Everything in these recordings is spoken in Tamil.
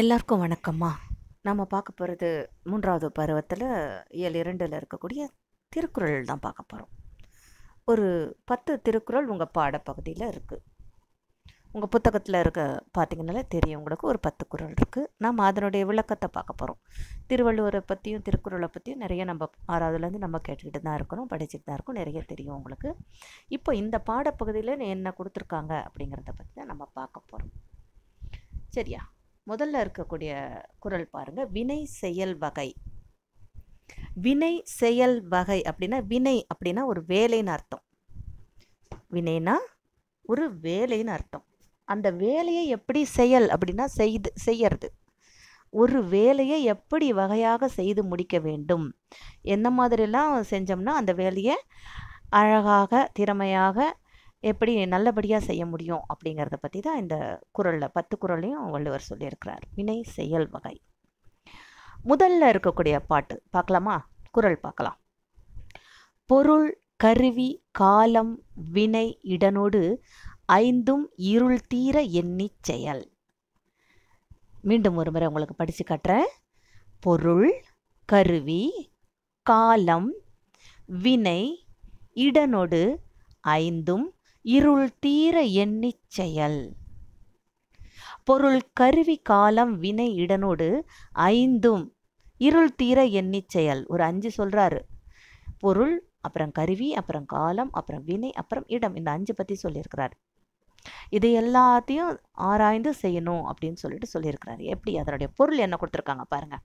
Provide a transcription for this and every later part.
எல்லாருக்கும் வணக்கம்மா நம்ம பார்க்க போகிறது மூன்றாவது பருவத்தில் ஏழு இரண்டில் இருக்கக்கூடிய திருக்குறள் தான் பார்க்க போகிறோம் ஒரு பத்து திருக்குறள் உங்கள் பாடப்பகுதியில் இருக்குது உங்கள் புத்தகத்தில் இருக்க பார்த்தீங்கனாலே தெரியும் உங்களுக்கு ஒரு பத்து குரல் இருக்குது நம்ம அதனுடைய விளக்கத்தை பார்க்க போகிறோம் திருவள்ளுவரை பற்றியும் திருக்குறளை பற்றியும் நிறைய நம்ம ஆறாவதுலேருந்து நம்ம கேட்டுக்கிட்டு தான் இருக்கணும் படிச்சுட்டு தான் இருக்கோம் நிறைய தெரியும் உங்களுக்கு இப்போ இந்த பாடப்பகுதியில் என்ன கொடுத்துருக்காங்க அப்படிங்கிறத பற்றி தான் நம்ம பார்க்க போகிறோம் சரியா முதல்ல இருக்கக்கூடிய குரல் பாருங்கள் வினை செயல் வகை வினை செயல் வகை அப்படின்னா வினை அப்படின்னா ஒரு வேலைன்னு அர்த்தம் வினைனா ஒரு வேலைன்னு அர்த்தம் அந்த வேலையை எப்படி செயல் அப்படின்னா செய்து செய்யறது ஒரு வேலையை எப்படி வகையாக செய்து முடிக்க வேண்டும் என்ன மாதிரிலாம் செஞ்சோம்னா அந்த வேலையை அழகாக திறமையாக எப்படி நல்லபடியாக செய்ய முடியும் அப்படிங்கிறத பற்றி தான் இந்த குரலில் பத்து குரலையும் வள்ளுவர் சொல்லியிருக்கிறார் வினை செயல் வகை முதல்ல இருக்கக்கூடிய பாட்டு பார்க்கலாமா குரல் பார்க்கலாம் பொருள் கருவி காலம் வினை இடனோடு ஐந்தும் இருள் தீர எண்ணி செயல் மீண்டும் ஒரு முறை உங்களுக்கு படித்து காட்டுறேன் பொருள் கருவி காலம் வினை இடனொடு ஐந்தும் இருள் தீர எண்ணிச் செயல் பொருள் கருவி காலம் வினை இடனோடு ஐந்தும் இருள் தீர எண்ணிச் செயல் ஒரு அஞ்சு சொல்கிறாரு பொருள் அப்புறம் கருவி அப்புறம் காலம் அப்புறம் வினை அப்புறம் இடம் இந்த அஞ்சு பற்றி சொல்லியிருக்கிறார் இது எல்லாத்தையும் ஆராய்ந்து செய்யணும் அப்படின்னு சொல்லிட்டு சொல்லியிருக்கிறாரு எப்படி அதனுடைய பொருள் என்ன கொடுத்துருக்காங்க பாருங்க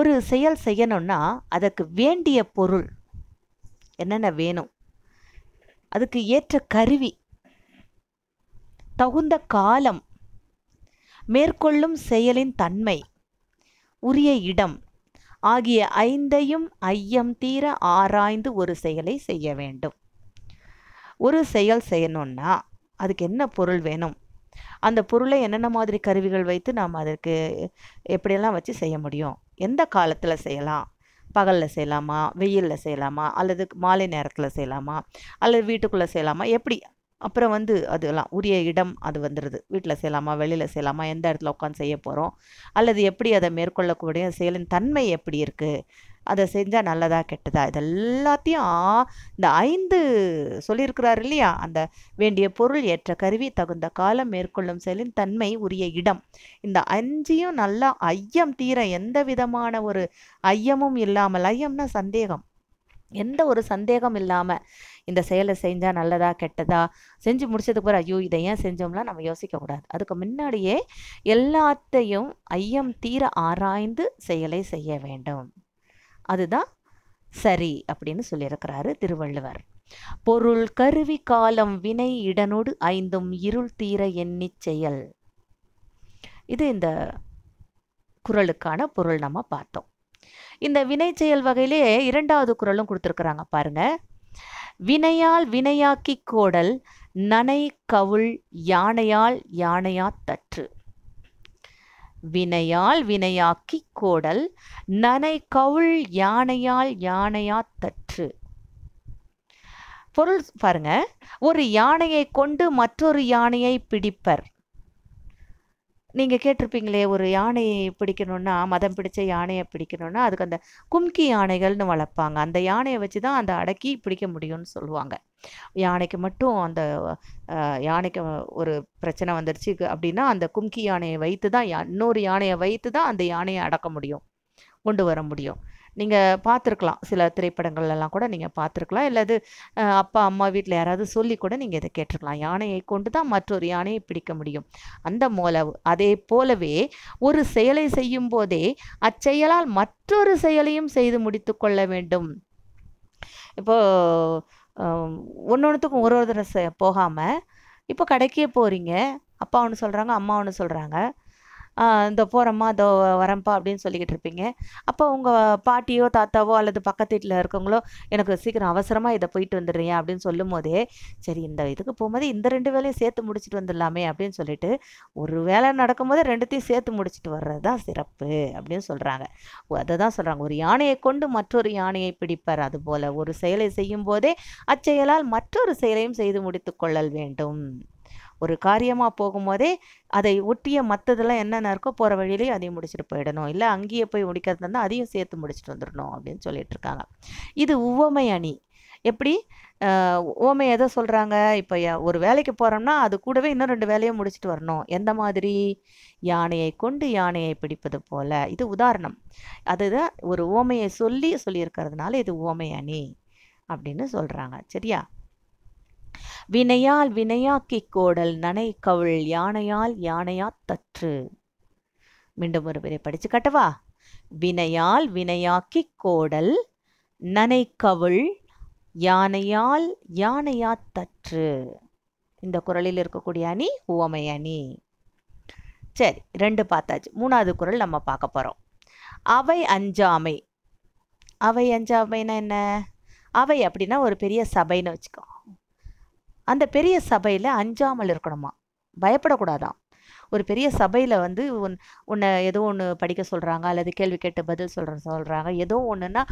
ஒரு செயல் செய்யணும்னா அதற்கு வேண்டிய பொருள் என்னென்ன வேணும் அதுக்கு ஏற்ற கருவி தகுந்த காலம் மேற்கொள்ளும் செயலின் தன்மை உரிய இடம் ஆகிய ஐந்தையும் ஐயம் தீர ஆராய்ந்து ஒரு செயலை செய்ய வேண்டும் ஒரு செயல் செய்யணும்னா அதுக்கு என்ன பொருள் வேணும் அந்த பொருளை என்னென்ன மாதிரி கருவிகள் வைத்து நாம் அதற்கு எப்படியெல்லாம் வச்சு செய்ய முடியும் எந்த காலத்தில் செய்யலாம் பகலில் செய்யலாமா வெயிலில் செய்யலாமா அல்லது மாலை நேரத்தில் செய்யலாமா அல்லது வீட்டுக்குள்ளே செய்யலாமா எப்படி அப்புறம் வந்து அதெல்லாம் உரிய இடம் அது வந்துடுது வீட்டில் செய்யலாமா வெளியில் செய்யலாமா எந்த இடத்துல உட்காந்து செய்ய போகிறோம் அல்லது எப்படி அதை மேற்கொள்ளக்கூடிய செயலின் தன்மை எப்படி இருக்குது அதை செஞ்சால் நல்லதா கெட்டதா இது எல்லாத்தையும் இந்த ஐந்து சொல்லியிருக்கிறார் இல்லையா அந்த வேண்டிய பொருள் ஏற்ற கருவி தகுந்த காலம் மேற்கொள்ளும் செயலின் தன்மை உரிய இடம் இந்த அஞ்சையும் நல்லா ஐயம் தீர எந்த விதமான ஒரு ஐயமும் இல்லாமல் ஐயம்னா சந்தேகம் எந்த ஒரு சந்தேகம் இல்லாமல் இந்த செயலை செஞ்சால் நல்லதா கெட்டதா செஞ்சு முடிச்சதுக்கு பிறகு ஐயோ இதை ஏன் செஞ்சோம்லாம் நம்ம யோசிக்கக்கூடாது அதுக்கு முன்னாடியே எல்லாத்தையும் ஐயம் தீர ஆராய்ந்து செயலை செய்ய வேண்டும் அதுதான் சரி அப்படின்னு சொல்லியிருக்கிறாரு திருவள்ளுவர் பொருள் கருவி காலம் வினை இடனோடு ஐந்தும் இருள் தீர எண்ணி செயல் இது இந்த குரலுக்கான பொருள் நம்ம பார்த்தோம் இந்த வினை செயல் வகையிலே இரண்டாவது குரலும் கொடுத்துருக்குறாங்க பாருங்க வினையால் வினையாக்கி கோடல் நனை கவுள் யானையால் யானையா தற்று வினையால் வினையாக்கி கோடல் நனை கவுள் யானையால் தற்று பொருள் பாருங்க ஒரு யானையை கொண்டு மற்றொரு யானையை பிடிப்பர் நீங்கள் கேட்டிருப்பீங்களே ஒரு யானையை பிடிக்கணும்னா மதம் பிடிச்ச யானையை பிடிக்கணும்னா அதுக்கு அந்த கும்கி யானைகள்னு வளர்ப்பாங்க அந்த யானையை வச்சு தான் அந்த அடக்கி பிடிக்க முடியும்னு சொல்லுவாங்க யானைக்கு மட்டும் அந்த யானைக்கு ஒரு பிரச்சனை வந்துடுச்சு அப்படின்னா அந்த கும்கி யானையை வைத்து தான் இன்னொரு யானையை வைத்து தான் அந்த யானையை அடக்க முடியும் கொண்டு வர முடியும் நீங்கள் பார்த்துருக்கலாம் சில திரைப்படங்கள்லாம் கூட நீங்கள் பார்த்துருக்கலாம் இல்லாது அப்பா அம்மா வீட்டில் யாராவது சொல்லி கூட நீங்கள் இதை கேட்டிருக்கலாம் யானையை கொண்டு தான் மற்றொரு யானையை பிடிக்க முடியும் அந்த மூல அதே போலவே ஒரு செயலை செய்யும் போதே அச்செயலால் மற்றொரு செயலையும் செய்து முடித்து கொள்ள வேண்டும் இப்போது ஒன்று ஒன்றுத்துக்கும் ஒரு ஒரு தடவை போகாமல் இப்போ கடைக்கே போகிறீங்க அப்பா ஒன்று சொல்கிறாங்க அம்மா ஒன்று சொல்கிறாங்க இந்த போகிறம்மா இதோ வரம்பா அப்படின்னு சொல்லிக்கிட்டு இருப்பீங்க அப்போ உங்கள் பாட்டியோ தாத்தாவோ அல்லது பக்கத்து வீட்டில் இருக்கவங்களோ எனக்கு சீக்கிரம் அவசரமாக இதை போயிட்டு வந்துடுறீங்க அப்படின்னு சொல்லும் சரி இந்த இதுக்கு போகும்போது இந்த ரெண்டு வேலையும் சேர்த்து முடிச்சுட்டு வந்துடலாமே அப்படின்னு சொல்லிட்டு ஒரு வேலை நடக்கும்போது ரெண்டுத்தையும் சேர்த்து முடிச்சுட்டு வர்றது தான் சிறப்பு அப்படின்னு சொல்கிறாங்க அதை தான் சொல்கிறாங்க ஒரு யானையை கொண்டு மற்றொரு யானையை அது அதுபோல் ஒரு செயலை செய்யும் போதே அச்செயலால் மற்றொரு செயலையும் செய்து முடித்து கொள்ளல் வேண்டும் ஒரு காரியமாக போகும்போதே அதை ஒட்டிய மற்றதெல்லாம் என்னென்ன இருக்கோ போகிற வழியிலேயும் அதையும் முடிச்சுட்டு போயிடணும் இல்லை அங்கேயே போய் முடிக்கிறது இருந்தால் அதையும் சேர்த்து முடிச்சுட்டு வந்துடணும் அப்படின்னு சொல்லிட்டு இருக்காங்க இது உவமை அணி எப்படி ஓமை எதை சொல்கிறாங்க இப்போ ஒரு வேலைக்கு போகிறோம்னா அது கூடவே இன்னும் ரெண்டு வேலையை முடிச்சுட்டு வரணும் எந்த மாதிரி யானையை கொண்டு யானையை பிடிப்பது போல் இது உதாரணம் அதுதான் ஒரு ஓமையை சொல்லி சொல்லியிருக்கிறதுனால இது ஓமை அணி அப்படின்னு சொல்கிறாங்க சரியா வினையால் வினையாக்கிக் கோடல் நனை கவுள் யானையால் யானையா தற்று மீண்டும் ஒரு பெரிய படிச்சு கட்டவா வினையால் வினையாக்கிக் கோடல் நனை கவுள் யானையால் யானையா தற்று இந்த குரலில் இருக்கக்கூடிய அணி உவமை அணி சரி ரெண்டு பார்த்தாச்சு மூணாவது குரல் நம்ம பார்க்க போகிறோம் அவை அஞ்சாமை அவை அஞ்சாமைனா என்ன அவை அப்படின்னா ஒரு பெரிய சபைன்னு வச்சுக்கோ அந்த பெரிய சபையில் அஞ்சாமல் இருக்கணுமா பயப்படக்கூடாதான் ஒரு பெரிய சபையில் வந்து உன் உன்னை ஏதோ ஒன்று படிக்க சொல்கிறாங்க அல்லது கேள்வி கேட்டு பதில் சொல்கிற சொல்கிறாங்க ஏதோ ஒன்றுன்னா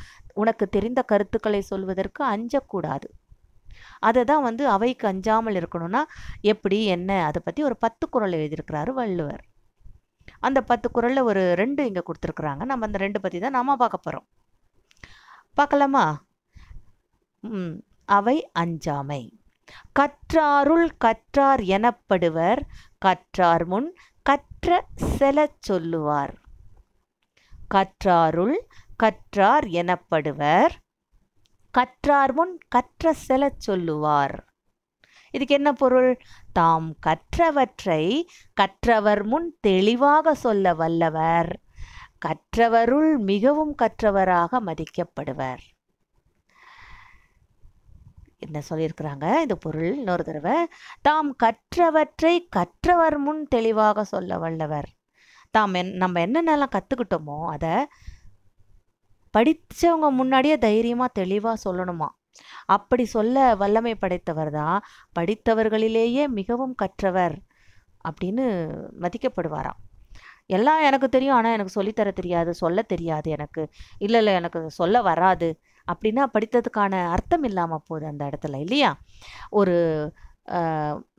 உனக்கு தெரிந்த கருத்துக்களை சொல்வதற்கு அஞ்சக்கூடாது அதை தான் வந்து அவைக்கு அஞ்சாமல் இருக்கணும்னா எப்படி என்ன அதை பற்றி ஒரு பத்து குரல் எழுதியிருக்கிறாரு வள்ளுவர் அந்த பத்து குரலில் ஒரு ரெண்டு இங்கே கொடுத்துருக்குறாங்க நம்ம அந்த ரெண்டு பற்றி தான் நாம் பார்க்க போகிறோம் பார்க்கலாமா அவை அஞ்சாமை கற்றாருள் கற்றார் எனப்படுவர் கற்றார் முன் கற்ற செலச் சொல்லுவார் கற்றாருள் கற்றார் எனப்படுவர் கற்றார் முன் கற்ற செலச் சொல்லுவார் இதுக்கு என்ன பொருள் தாம் கற்றவற்றை கற்றவர் முன் தெளிவாக சொல்ல வல்லவர் கற்றவருள் மிகவும் கற்றவராக மதிக்கப்படுவர் இந்த சொல்லியிருக்கிறாங்க இந்த பொருள் இன்னொரு தடவை தாம் கற்றவற்றை கற்றவர் முன் தெளிவாக சொல்ல வல்லவர் தாம் என் நம்ம என்னென்னலாம் கற்றுக்கிட்டோமோ அதை படித்தவங்க முன்னாடியே தைரியமாக தெளிவாக சொல்லணுமா அப்படி சொல்ல வல்லமை படைத்தவர் தான் படித்தவர்களிலேயே மிகவும் கற்றவர் அப்படின்னு மதிக்கப்படுவாராம் எல்லாம் எனக்கு தெரியும் ஆனால் எனக்கு சொல்லித்தர தெரியாது சொல்ல தெரியாது எனக்கு இல்லை இல்லை எனக்கு சொல்ல வராது அப்படின்னா படித்ததுக்கான அர்த்தம் இல்லாமல் போகுது அந்த இடத்துல இல்லையா ஒரு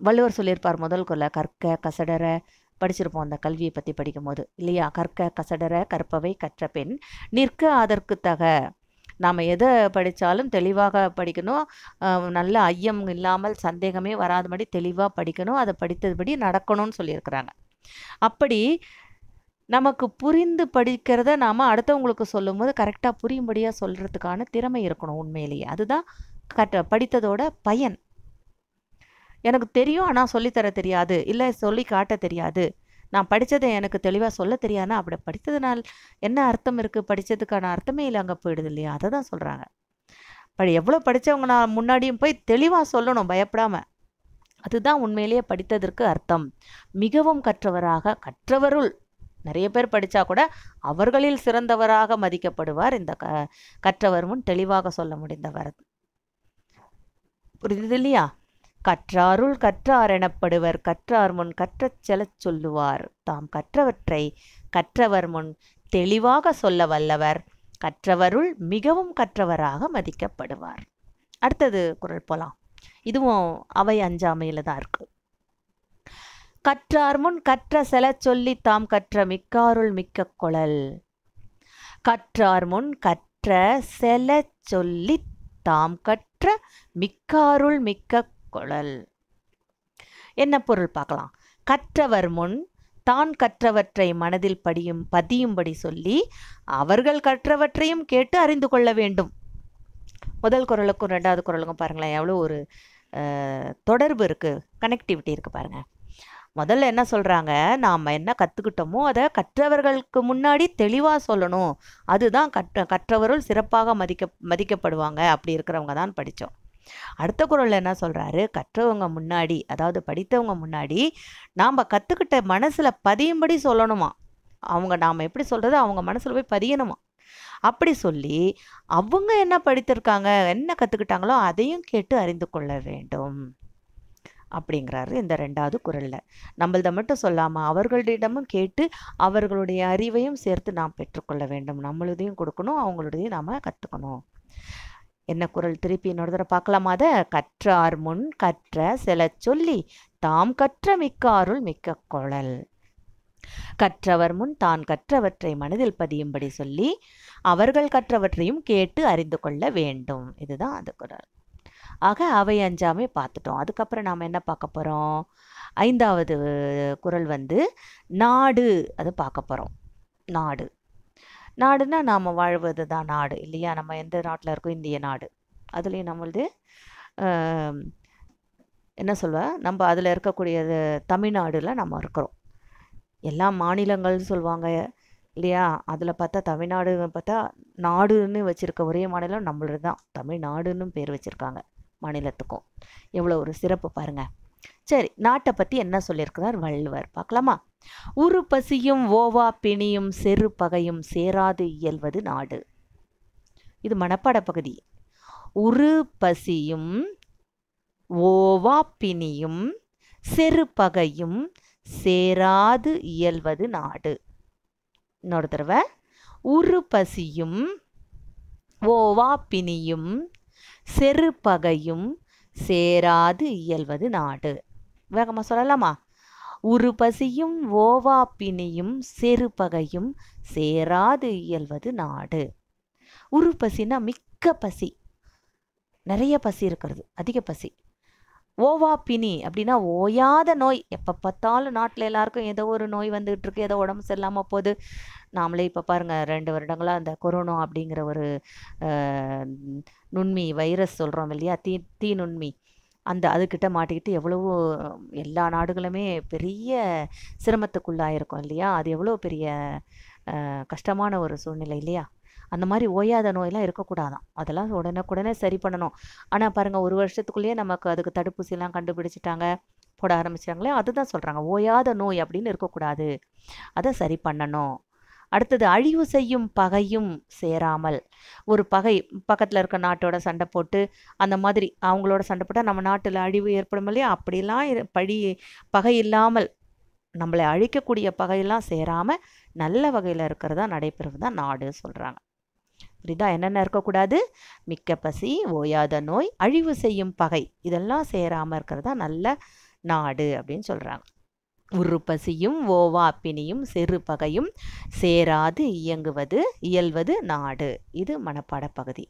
வள்ளுவர் சொல்லியிருப்பார் முதல் கொள்ள கற்க கசடர படிச்சிருப்போம் அந்த கல்வியை பற்றி படிக்கும்போது இல்லையா கற்க கசடர கற்பவை கற்ற பெண் நிற்க அதற்கு தக நாம் எதை படித்தாலும் தெளிவாக படிக்கணும் நல்ல ஐயம் இல்லாமல் சந்தேகமே வராதபடி தெளிவாக படிக்கணும் அதை படித்தபடி நடக்கணும்னு சொல்லியிருக்கிறாங்க அப்படி நமக்கு புரிந்து படிக்கிறத நாம் அடுத்தவங்களுக்கு சொல்லும்போது கரெக்டாக புரியும்படியாக சொல்கிறதுக்கான திறமை இருக்கணும் உண்மையிலேயே அதுதான் கட்ட படித்ததோட பயன் எனக்கு தெரியும் ஆனால் சொல்லித்தர தெரியாது இல்லை சொல்லி காட்ட தெரியாது நான் படித்ததை எனக்கு தெளிவாக சொல்ல தெரியாதுன்னா அப்படி படித்ததுனால் என்ன அர்த்தம் இருக்குது படித்ததுக்கான அர்த்தமே இல்லை அங்கே போயிடுது இல்லையா அதை தான் சொல்கிறாங்க இப்போ எவ்வளோ படித்தவங்க நான் முன்னாடியும் போய் தெளிவாக சொல்லணும் பயப்படாமல் அதுதான் உண்மையிலேயே படித்ததற்கு அர்த்தம் மிகவும் கற்றவராக கற்றவருள் நிறைய பேர் படித்தா கூட அவர்களில் சிறந்தவராக மதிக்கப்படுவார் இந்த க கற்றவர் முன் தெளிவாக சொல்ல முடிந்தவர் புரிஞ்சுது இல்லையா கற்றாருள் கற்றார் எனப்படுவர் கற்றார் முன் கற்றச் செலச் சொல்லுவார் தாம் கற்றவற்றை கற்றவர் முன் தெளிவாக சொல்ல வல்லவர் கற்றவருள் மிகவும் கற்றவராக மதிக்கப்படுவார் அடுத்தது குரல் போலாம் இதுவும் அவை அஞ்சாமையில் தான் இருக்குது கற்றார் முன் கற்ற செல சொல்லி தாம் கற்ற மிக்காருள் மிக்க கொழல் கற்றார் முன் கற்ற செல சொல்லி தாம் கற்ற மிக்காருள் மிக்க கொழல் என்ன பொருள் பார்க்கலாம் கற்றவர் முன் தான் கற்றவற்றை மனதில் படியும் பதியும்படி சொல்லி அவர்கள் கற்றவற்றையும் கேட்டு அறிந்து கொள்ள வேண்டும் முதல் குரலுக்கும் ரெண்டாவது குரலுக்கும் பாருங்களேன் எவ்வளோ ஒரு தொடர்பு இருக்குது கனெக்டிவிட்டி இருக்குது பாருங்கள் முதல்ல என்ன சொல்கிறாங்க நாம் என்ன கற்றுக்கிட்டோமோ அதை கற்றவர்களுக்கு முன்னாடி தெளிவாக சொல்லணும் அதுதான் கற்ற கற்றவர்கள் சிறப்பாக மதிக்க மதிக்கப்படுவாங்க அப்படி இருக்கிறவங்க தான் படித்தோம் அடுத்த குரலில் என்ன சொல்கிறாரு கற்றவங்க முன்னாடி அதாவது படித்தவங்க முன்னாடி நாம் கற்றுக்கிட்ட மனசில் பதியும்படி சொல்லணுமா அவங்க நாம் எப்படி சொல்கிறது அவங்க மனசில் போய் பதியணுமா அப்படி சொல்லி அவங்க என்ன படித்திருக்காங்க என்ன கற்றுக்கிட்டாங்களோ அதையும் கேட்டு அறிந்து கொள்ள வேண்டும் அப்படிங்கிறாரு இந்த ரெண்டாவது குரலில் நம்மள்த மட்டும் சொல்லாமல் அவர்களிடமும் கேட்டு அவர்களுடைய அறிவையும் சேர்த்து நாம் பெற்றுக்கொள்ள வேண்டும் நம்மளுதையும் கொடுக்கணும் அவங்களுடையும் நாம் கற்றுக்கணும் என்ன குரல் திருப்பி இன்னொரு தடவை பார்க்கலாமா அதை கற்றார் முன் கற்ற சில சொல்லி தாம் கற்ற மிக்க அருள் மிக்க குழல் கற்றவர் முன் தான் கற்றவற்றை மனதில் பதியும்படி சொல்லி அவர்கள் கற்றவற்றையும் கேட்டு அறிந்து கொள்ள வேண்டும் இதுதான் அந்த குரல் ஆக அவை அஞ்சாமே பார்த்துட்டோம் அதுக்கப்புறம் நாம் என்ன பார்க்க போகிறோம் ஐந்தாவது குரல் வந்து நாடு அது பார்க்க போகிறோம் நாடு நாடுன்னா நாம் வாழ்வது தான் நாடு இல்லையா நம்ம எந்த நாட்டில் இருக்கோ இந்திய நாடு அதுலேயும் நம்மளது என்ன சொல்வ நம்ம அதில் இருக்கக்கூடிய தமிழ்நாடில் நம்ம இருக்கிறோம் எல்லா மாநிலங்கள்னு சொல்லுவாங்க இல்லையா அதில் பார்த்தா தமிழ்நாடு பார்த்தா நாடுன்னு வச்சுருக்க ஒரே மாநிலம் நம்மளது தான் தமிழ்நாடுன்னு பேர் வச்சுருக்காங்க மாநிலத்துக்கும் எவ்வளோ ஒரு சிறப்பு பாருங்கள் சரி நாட்டை பற்றி என்ன சொல்லியிருக்கிறார் வள்ளுவர் பார்க்கலாமா உரு பசியும் ஓவா பிணியும் செரு பகையும் சேராது இயல்வது நாடு இது மணப்பாட பகுதி உரு பசியும் ஓவா பிணியும் செரு பகையும் சேராது இயல்வது நாடு இன்னொரு தடவை உரு பசியும் ஓவா பிணியும் செரு பகையும் சேராது இயல்வது நாடு வேகமாக சொல்லலாமா உரு பசியும் ஓவா பிணியும் செரு பகையும் சேராது இயல்வது நாடு உரு பசினா மிக்க பசி நிறைய பசி இருக்கிறது அதிக பசி ஓவா பினி அப்படின்னா ஓயாத நோய் எப்போ பார்த்தாலும் நாட்டில் எல்லாருக்கும் ஏதோ ஒரு நோய் வந்துகிட்டு இருக்கு ஏதோ உடம்பு சரியில்லாமல் போகுது நாமளே இப்போ பாருங்கள் ரெண்டு வருடங்களாக அந்த கொரோனா அப்படிங்கிற ஒரு நுண்மி வைரஸ் சொல்கிறோம் இல்லையா தீ தீ நுண்மி அந்த அதுக்கிட்ட மாட்டிக்கிட்டு எவ்வளவோ எல்லா நாடுகளுமே பெரிய சிரமத்துக்குள்ளாயிருக்கும் இல்லையா அது எவ்வளோ பெரிய கஷ்டமான ஒரு சூழ்நிலை இல்லையா அந்த மாதிரி ஓயாத நோயெல்லாம் இருக்கக்கூடாதான் அதெல்லாம் உடனுக்குடனே சரி பண்ணணும் ஆனால் பாருங்கள் ஒரு வருஷத்துக்குள்ளேயே நமக்கு அதுக்கு தடுப்பூசிலாம் கண்டுபிடிச்சிட்டாங்க போட ஆரம்பிச்சிட்டாங்களே அதுதான் சொல்கிறாங்க ஓயாத நோய் அப்படின்னு இருக்கக்கூடாது அதை சரி பண்ணணும் அடுத்தது அழிவு செய்யும் பகையும் சேராமல் ஒரு பகை பக்கத்தில் இருக்க நாட்டோட சண்டை போட்டு அந்த மாதிரி அவங்களோட சண்டை போட்டால் நம்ம நாட்டில் அழிவு ஏற்படும் இல்லையா அப்படிலாம் பழி பகை இல்லாமல் நம்மளை அழிக்கக்கூடிய பகையெல்லாம் சேராமல் நல்ல வகையில் இருக்கிறதா நடைபெறுவது தான் நாடு சொல்கிறாங்க புரியுதா என்னென்ன இருக்கக்கூடாது மிக்க பசி ஓயாத நோய் அழிவு செய்யும் பகை இதெல்லாம் சேராமல் இருக்கிறதா நல்ல நாடு அப்படின்னு சொல்கிறாங்க உரு பசியும் ஓவா பினியும் செரு பகையும் சேராது இயங்குவது இயல்வது நாடு இது மனப்பாட பகுதி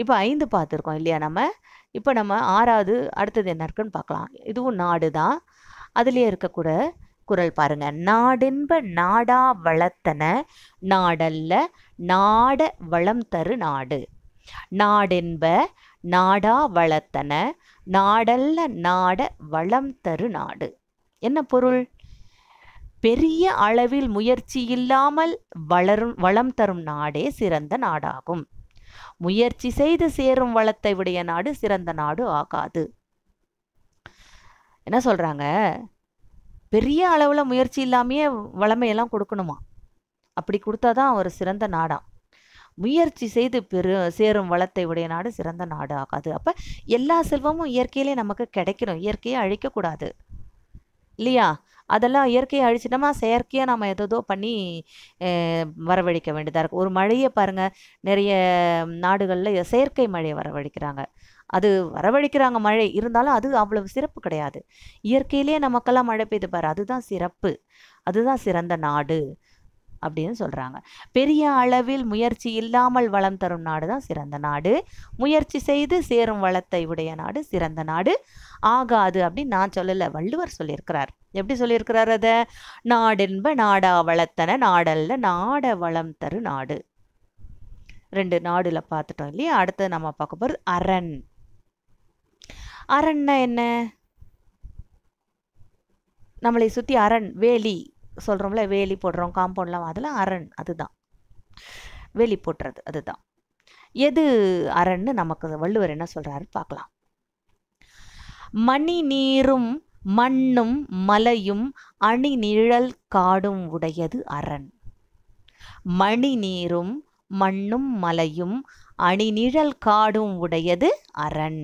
இப்போ ஐந்து பார்த்துருக்கோம் இல்லையா நம்ம இப்போ நம்ம ஆறாவது அடுத்தது என்ன இருக்குன்னு பார்க்கலாம் இதுவும் நாடு தான் அதுலேயே இருக்கக்கூட குரல் பாருங்க நாடென்ப நாடா வளத்தன நாடல்ல நாட வளம் தரு நாடு நாடென்ப நாடா வளத்தன நாடல்ல நாட வளம் தரு நாடு என்ன பொருள் பெரிய அளவில் முயற்சி இல்லாமல் வளரும் வளம் தரும் நாடே சிறந்த நாடாகும் முயற்சி செய்து சேரும் வளத்தை உடைய நாடு சிறந்த நாடு ஆகாது என்ன சொல்றாங்க பெரிய அளவில் முயற்சி இல்லாமையே வளமையெல்லாம் கொடுக்கணுமா அப்படி கொடுத்தா தான் ஒரு சிறந்த நாடாம் முயற்சி செய்து பெரு சேரும் வளத்தை உடைய நாடு சிறந்த நாடு ஆகாது அப்போ எல்லா செல்வமும் இயற்கையிலே நமக்கு கிடைக்கணும் இயற்கையை அழிக்கக்கூடாது இல்லையா அதெல்லாம் இயற்கையை அழிச்சிட்டோமா செயற்கையாக நம்ம எதோ பண்ணி வரவழைக்க வேண்டியதாக இருக்குது ஒரு மழையை பாருங்கள் நிறைய நாடுகளில் செயற்கை மழையை வரவழைக்கிறாங்க அது வரவழைக்கிறாங்க மழை இருந்தாலும் அது அவ்வளவு சிறப்பு கிடையாது இயற்கையிலேயே நமக்கெல்லாம் மழை பெய்து பாரு அதுதான் சிறப்பு அதுதான் சிறந்த நாடு அப்படின்னு சொல்கிறாங்க பெரிய அளவில் முயற்சி இல்லாமல் வளம் தரும் நாடு தான் சிறந்த நாடு முயற்சி செய்து சேரும் வளத்தை உடைய நாடு சிறந்த நாடு ஆகாது அப்படின்னு நான் சொல்லலை வள்ளுவர் சொல்லியிருக்கிறார் எப்படி சொல்லியிருக்கிறார் அதை நாடென்ப நாடா வளத்தன நாடல்ல நாட வளம் தரு நாடு ரெண்டு நாடில் பார்த்துட்டோம் இல்லையா அடுத்தது நம்ம பார்க்க போகிறது அரண் அரண்னா என்ன நம்மளை சுற்றி அரண் வேலி சொல்கிறோம்ல வேலி போடுறோம் காம்பவுண்ட்லாம் அதெல்லாம் அரண் அதுதான் வேலி போட்டுறது அதுதான் எது அரண்னு நமக்கு வள்ளுவர் என்ன சொல்கிறாரு பார்க்கலாம் மணி நீரும் மண்ணும் மலையும் அணி நிழல் காடும் உடையது அரண் மணி நீரும் மண்ணும் மலையும் அணிநிழல் காடும் உடையது அரண்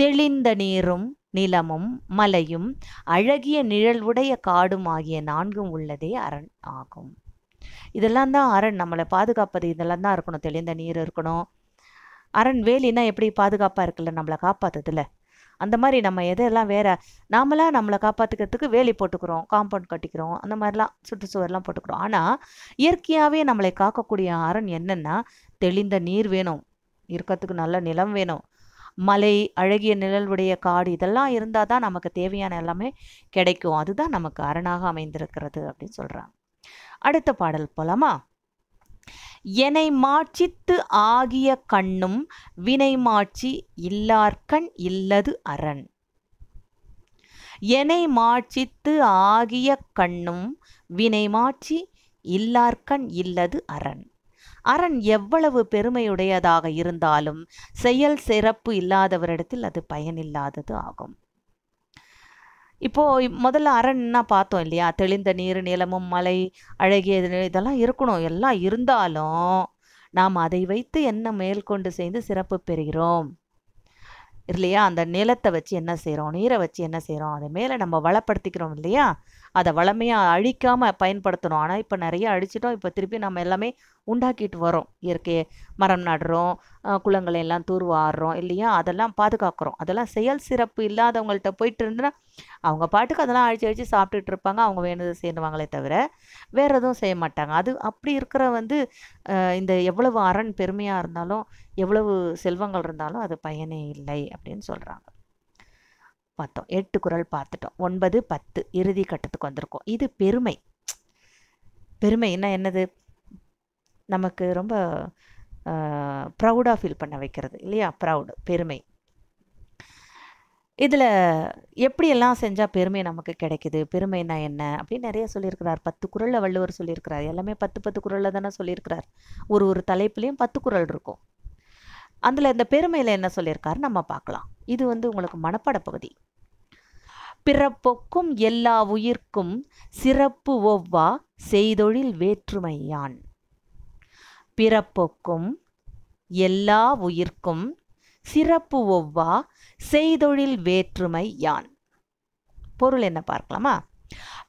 தெளிந்த நீரும் நிலமும் மலையும் அழகிய நிழல்வுடைய காடும் ஆகிய நான்கும் உள்ளதே அரண் ஆகும் இதெல்லாம் தான் அரண் நம்மளை பாதுகாப்பது இதெல்லாம் தான் இருக்கணும் தெளிந்த நீர் இருக்கணும் அரண் வேலினா எப்படி பாதுகாப்பாக இருக்குல்ல நம்மளை காப்பாற்றுதுல அந்த மாதிரி நம்ம எதெல்லாம் வேற நாமளாக நம்மளை காப்பாற்றுக்கிறதுக்கு வேலி போட்டுக்கிறோம் காம்பவுண்ட் கட்டிக்கிறோம் அந்த மாதிரிலாம் சுற்றுச்சுவர்லாம் போட்டுக்கிறோம் ஆனால் இயற்கையாகவே நம்மளை காக்கக்கூடிய அரண் என்னென்னா தெளிந்த நீர் வேணும் இருக்கிறதுக்கு நல்ல நிலம் வேணும் மலை அழகிய நிழல்வுடைய காடு இதெல்லாம் இருந்தால் தான் நமக்கு தேவையான எல்லாமே கிடைக்கும் அதுதான் நமக்கு அரணாக அமைந்திருக்கிறது அப்படின்னு சொல்கிறாங்க அடுத்த பாடல் போலாமா எனை மாட்சித்து ஆகிய கண்ணும் வினை மாட்சி இல்லார்கண் இல்லது அரண் எனை மாட்சித்து ஆகிய கண்ணும் வினை மாட்சி இல்லார்கண் இல்லது அரண் அரண் எவ்வளவு பெருமையுடையதாக இருந்தாலும் செயல் சிறப்பு இல்லாதவரிடத்தில் அது பயனில்லாதது ஆகும் இப்போ முதல்ல அரண்னா பார்த்தோம் இல்லையா தெளிந்த நீர் நிலமும் மலை அழகிய இதெல்லாம் இருக்கணும் எல்லாம் இருந்தாலும் நாம் அதை வைத்து என்ன மேற்கொண்டு செய்து சிறப்பு பெறுகிறோம் இல்லையா அந்த நிலத்தை வச்சு என்ன செய்கிறோம் நீரை வச்சு என்ன செய்கிறோம் அதை மேலே நம்ம வளப்படுத்திக்கிறோம் இல்லையா அதை வளமையாக அழிக்காமல் பயன்படுத்தணும் ஆனால் இப்போ நிறைய அழிச்சிட்டோம் இப்போ திருப்பி நம்ம எல்லாமே உண்டாக்கிட்டு வரோம் இயற்கையை மரம் நடுறோம் குளங்களை எல்லாம் தூர்வாடுறோம் இல்லையா அதெல்லாம் பாதுகாக்கிறோம் அதெல்லாம் செயல் சிறப்பு இல்லாதவங்கள்ட்ட போயிட்டு இருந்துன்னா அவங்க பாட்டுக்கு அதெல்லாம் அழிச்சு அழிச்சு சாப்பிட்டுட்டு இருப்பாங்க அவங்க வேணுதை சேர்ந்துவாங்களே தவிர வேறு எதுவும் செய்ய மாட்டாங்க அது அப்படி இருக்கிற வந்து இந்த எவ்வளவு அரண் பெருமையாக இருந்தாலும் எவ்வளவு செல்வங்கள் இருந்தாலும் அது பயனே இல்லை அப்படின்னு சொல்கிறாங்க பார்த்தோம் எட்டு குரல் பார்த்துட்டோம் ஒன்பது பத்து இறுதி கட்டத்துக்கு வந்திருக்கோம் இது பெருமை பெருமை என்ன என்னது நமக்கு ரொம்ப ப்ரௌடாக ஃபீல் பண்ண வைக்கிறது இல்லையா ப்ரௌடு பெருமை இதில் எப்படியெல்லாம் செஞ்சால் பெருமை நமக்கு கிடைக்குது பெருமைனா என்ன அப்படின்னு நிறைய சொல்லியிருக்கிறார் பத்து குரலில் வள்ளுவர் சொல்லியிருக்கிறார் எல்லாமே பத்து பத்து குரலில் தானே சொல்லியிருக்கிறார் ஒரு ஒரு தலைப்புலேயும் பத்து குரல் இருக்கும் அதில் இந்த பெருமையில் என்ன சொல்லியிருக்காரு நம்ம பார்க்கலாம் இது வந்து உங்களுக்கு மனப்பாட பகுதி பிறப்பொக்கும் எல்லா உயிர்க்கும் சிறப்பு ஒவ்வா செய்தொழில் வேற்றுமையான் பிறப்பொக்கும் எல்லா உயிர்க்கும் சிறப்பு ஒவ்வா செய்தொழில் வேற்றுமை யான் பொருள் என்ன பார்க்கலாமா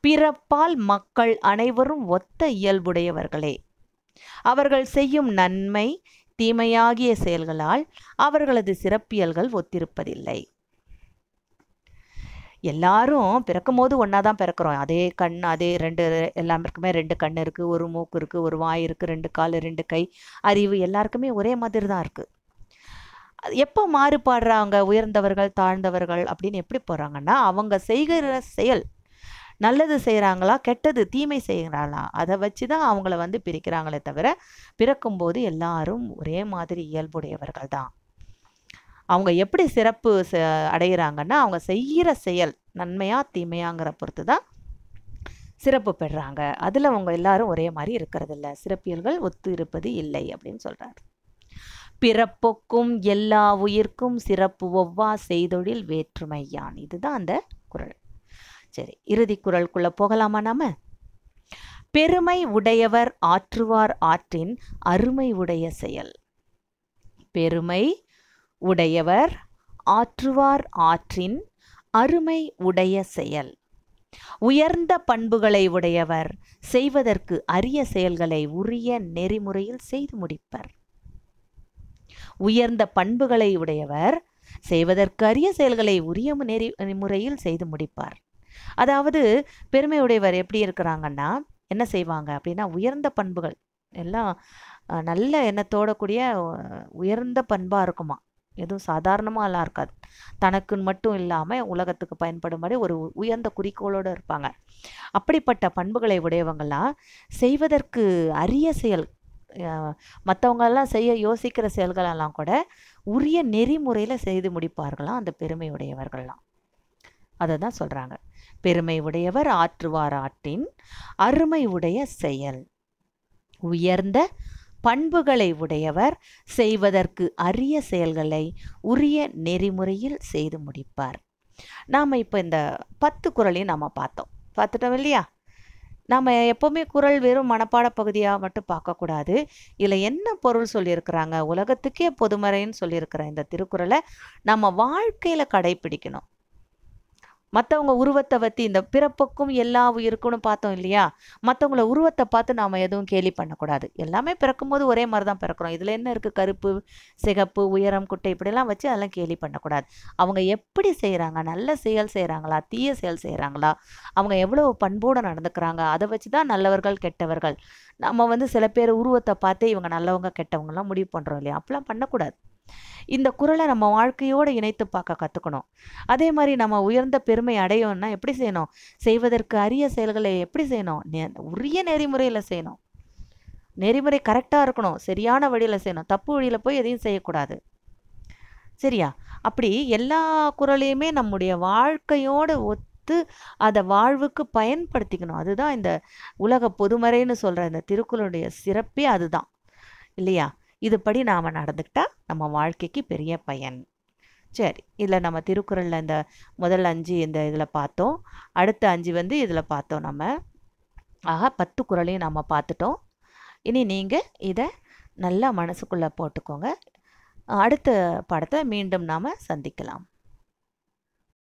பிறப்பால் மக்கள் அனைவரும் ஒத்த இயல்புடையவர்களே அவர்கள் செய்யும் நன்மை தீமையாகிய செயல்களால் அவர்களது சிறப்பியல்கள் ஒத்திருப்பதில்லை எல்லாரும் பிறக்கும் போது ஒன்றா தான் பிறக்கிறோம் அதே கண் அதே ரெண்டு எல்லாருக்குமே ரெண்டு கண் இருக்குது ஒரு மூக்கு இருக்குது ஒரு வாய் இருக்குது ரெண்டு கால் ரெண்டு கை அறிவு எல்லாருக்குமே ஒரே மாதிரி தான் இருக்குது எப்போ மாறுபாடுறாங்க உயர்ந்தவர்கள் தாழ்ந்தவர்கள் அப்படின்னு எப்படி போகிறாங்கன்னா அவங்க செய்கிற செயல் நல்லது செய்கிறாங்களா கெட்டது தீமை செய்கிறாங்களா அதை வச்சு தான் அவங்கள வந்து பிரிக்கிறாங்களே தவிர பிறக்கும்போது எல்லாரும் ஒரே மாதிரி இயல்புடையவர்கள் தான் அவங்க எப்படி சிறப்பு அடைகிறாங்கன்னா அவங்க செய்கிற செயல் நன்மையா தீமையாங்கிற பொறுத்து தான் சிறப்பு பெறாங்க அதில் அவங்க எல்லாரும் ஒரே மாதிரி இருக்கிறதில்ல சிறப்பியல்கள் ஒத்து இருப்பது இல்லை அப்படின்னு சொல்கிறார் பிறப்புக்கும் எல்லா உயிர்க்கும் சிறப்பு ஒவ்வா செய்தொழில் வேற்றுமையான் இதுதான் அந்த குரல் சரி இறுதி குரலுக்குள்ளே போகலாமா நாம பெருமை உடையவர் ஆற்றுவார் ஆற்றின் அருமை உடைய செயல் பெருமை உடையவர் ஆற்றுவார் ஆற்றின் அருமை உடைய செயல் உயர்ந்த பண்புகளை உடையவர் செய்வதற்கு அரிய செயல்களை உரிய நெறிமுறையில் செய்து முடிப்பர் உயர்ந்த பண்புகளை உடையவர் செய்வதற்கு அரிய செயல்களை உரிய நெறி முறையில் செய்து முடிப்பார் அதாவது பெருமையுடையவர் எப்படி இருக்கிறாங்கன்னா என்ன செய்வாங்க அப்படின்னா உயர்ந்த பண்புகள் எல்லாம் நல்ல எண்ணத்தோட கூடிய உயர்ந்த பண்பாக இருக்குமா எதுவும் எல்லாம் இருக்காது தனக்குன்னு மட்டும் இல்லாமல் உலகத்துக்கு பயன்படும்படி ஒரு உயர்ந்த குறிக்கோளோடு இருப்பாங்க அப்படிப்பட்ட பண்புகளை உடையவங்கள்லாம் செய்வதற்கு அரிய செயல் மற்றவங்கெல்லாம் செய்ய யோசிக்கிற செயல்களெல்லாம் கூட உரிய நெறிமுறையில் செய்து முடிப்பார்களாம் அந்த பெருமையுடையவர்கள்லாம் அதை தான் சொல்கிறாங்க பெருமை உடையவர் ஆற்றுவார் ஆற்றின் அருமை உடைய செயல் உயர்ந்த பண்புகளை உடையவர் செய்வதற்கு அரிய செயல்களை உரிய நெறிமுறையில் செய்து முடிப்பார் நாம் இப்போ இந்த பத்து குரலையும் நாம் பார்த்தோம் பார்த்துட்டோம் இல்லையா நாம் எப்போவுமே குரல் வெறும் மனப்பாட பகுதியாக மட்டும் பார்க்கக்கூடாது இதில் என்ன பொருள் சொல்லியிருக்கிறாங்க உலகத்துக்கே பொதுமறைன்னு சொல்லியிருக்கிற இந்த திருக்குறளை நம்ம வாழ்க்கையில் கடைபிடிக்கணும் மற்றவங்க உருவத்தை பற்றி இந்த பிறப்புக்கும் எல்லா உயிருக்கும்னு பார்த்தோம் இல்லையா மற்றவங்கள உருவத்தை பார்த்து நாம் எதுவும் கேலி பண்ணக்கூடாது எல்லாமே பிறக்கும்போது ஒரே மாதிரி தான் பிறக்கிறோம் இதில் என்ன இருக்குது கருப்பு சிகப்பு உயரம் குட்டை இப்படிலாம் வச்சு அதெல்லாம் கேலி பண்ணக்கூடாது அவங்க எப்படி செய்கிறாங்க நல்ல செயல் செய்கிறாங்களா தீய செயல் செய்கிறாங்களா அவங்க எவ்வளோ பண்போடு நடந்துக்கிறாங்க அதை வச்சு தான் நல்லவர்கள் கெட்டவர்கள் நம்ம வந்து சில பேர் உருவத்தை பார்த்து இவங்க நல்லவங்க கெட்டவங்கலாம் முடிவு பண்ணுறோம் இல்லையா அப்படிலாம் பண்ணக்கூடாது இந்த குரலை நம்ம வாழ்க்கையோடு இணைத்து பார்க்க கற்றுக்கணும் அதே மாதிரி நம்ம உயர்ந்த பெருமை அடையோம்னா எப்படி செய்யணும் செய்வதற்கு அரிய செயல்களை எப்படி செய்யணும் உரிய நெறிமுறையில் செய்யணும் நெறிமுறை கரெக்டாக இருக்கணும் சரியான வழியில் செய்யணும் தப்பு வழியில் போய் எதையும் செய்யக்கூடாது சரியா அப்படி எல்லா குரலையுமே நம்முடைய வாழ்க்கையோடு ஒத்து அதை வாழ்வுக்கு பயன்படுத்திக்கணும் அதுதான் இந்த உலக பொதுமறைன்னு சொல்கிற இந்த திருக்குறளுடைய சிறப்பே அதுதான் இல்லையா இதுபடி நாம் நடந்துக்கிட்டால் நம்ம வாழ்க்கைக்கு பெரிய பயன் சரி இதில் நம்ம திருக்குறளில் இந்த முதல் அஞ்சு இந்த இதில் பார்த்தோம் அடுத்த அஞ்சு வந்து இதில் பார்த்தோம் நம்ம ஆக பத்து குரலையும் நம்ம பார்த்துட்டோம் இனி நீங்கள் இதை நல்லா மனசுக்குள்ளே போட்டுக்கோங்க அடுத்த படத்தை மீண்டும் நாம் சந்திக்கலாம்